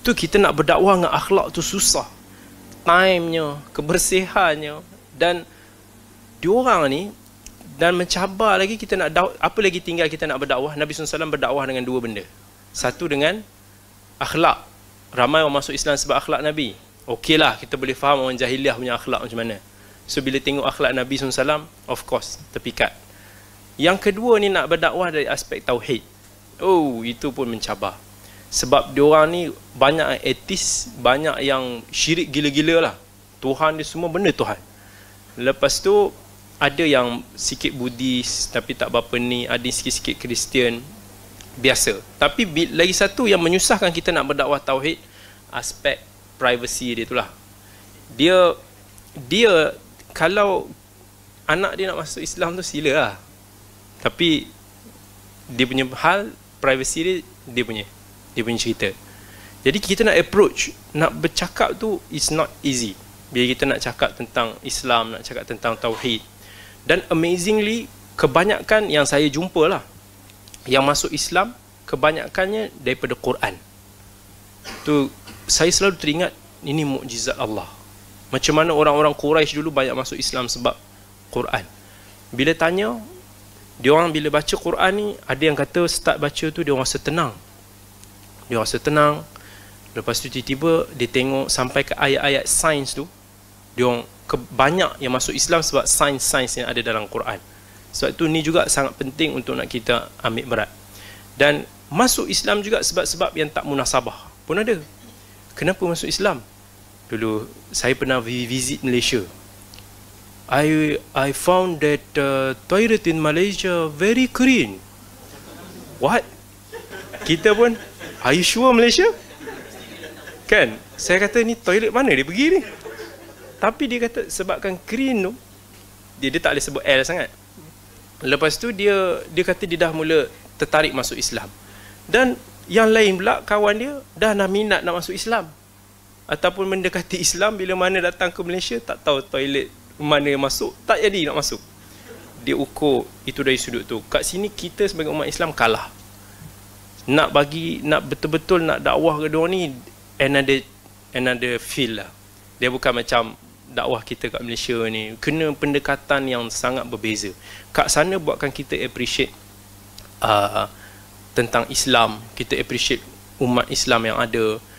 tu kita nak berdakwah dengan akhlak tu susah time-nya kebersihannya dan diorang ni dan mencabar lagi kita nak da- apa lagi tinggal kita nak berdakwah Nabi SAW berdakwah dengan dua benda satu dengan akhlak ramai orang masuk Islam sebab akhlak Nabi okeylah kita boleh faham orang jahiliah punya akhlak macam mana so bila tengok akhlak Nabi SAW of course terpikat yang kedua ni nak berdakwah dari aspek tauhid oh itu pun mencabar sebab diorang ni banyak yang etis, banyak yang syirik gila-gila lah. Tuhan dia semua benda Tuhan. Lepas tu, ada yang sikit Buddhis tapi tak berapa ni, ada sikit-sikit Kristian. Biasa. Tapi lagi satu yang menyusahkan kita nak berdakwah Tauhid, aspek privacy dia tu lah. Dia, dia kalau anak dia nak masuk Islam tu sila lah. Tapi dia punya hal, privacy dia, dia punya dia punya cerita jadi kita nak approach nak bercakap tu is not easy bila kita nak cakap tentang Islam nak cakap tentang Tauhid dan amazingly kebanyakan yang saya jumpa lah yang masuk Islam kebanyakannya daripada Quran tu saya selalu teringat ini mukjizat Allah macam mana orang-orang Quraisy dulu banyak masuk Islam sebab Quran bila tanya dia orang bila baca Quran ni ada yang kata start baca tu dia orang rasa tenang dia rasa tenang lepas tu tiba-tiba dia tengok sampai ke ayat-ayat sains tu dia orang banyak yang masuk Islam sebab sains-sains yang ada dalam Quran sebab tu ni juga sangat penting untuk nak kita ambil berat dan masuk Islam juga sebab-sebab yang tak munasabah pun ada kenapa masuk Islam dulu saya pernah visit Malaysia I I found that uh, toilet in Malaysia very clean. What? Kita pun Are you sure Malaysia? Kan? Saya kata ni toilet mana dia pergi ni? Tapi dia kata sebabkan green tu dia, dia tak boleh sebut L sangat. Lepas tu dia dia kata dia dah mula tertarik masuk Islam. Dan yang lain pula kawan dia dah nak minat nak masuk Islam. Ataupun mendekati Islam bila mana datang ke Malaysia tak tahu toilet mana masuk, tak jadi nak masuk. Dia ukur itu dari sudut tu. Kat sini kita sebagai umat Islam kalah nak bagi nak betul-betul nak dakwah ke dua ni another another feel lah dia bukan macam dakwah kita kat Malaysia ni kena pendekatan yang sangat berbeza kat sana buatkan kita appreciate uh, tentang Islam kita appreciate umat Islam yang ada